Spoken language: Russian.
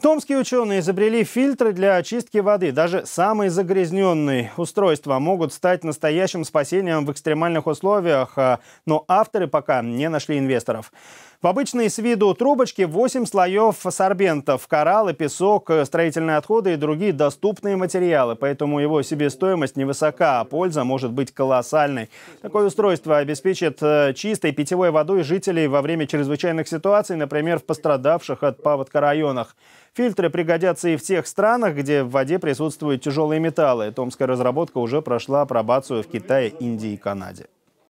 Томские ученые изобрели фильтры для очистки воды. Даже самые загрязненные устройства могут стать настоящим спасением в экстремальных условиях, а, но авторы пока не нашли инвесторов. В обычные с виду трубочки 8 слоев сорбентов, кораллы, песок, э, строительные отходы и другие доступные материалы, поэтому его себестоимость невысока, а польза может быть колоссальной. Такое устройство обеспечит э, чистой питьевой водой жителей во время чрезвычайных ситуаций, например, в пострадавших от паводка районах. Фильтры пригодятся и в тех странах, где в воде присутствуют тяжелые металлы. Томская разработка уже прошла апробацию в Китае, Индии и Канаде.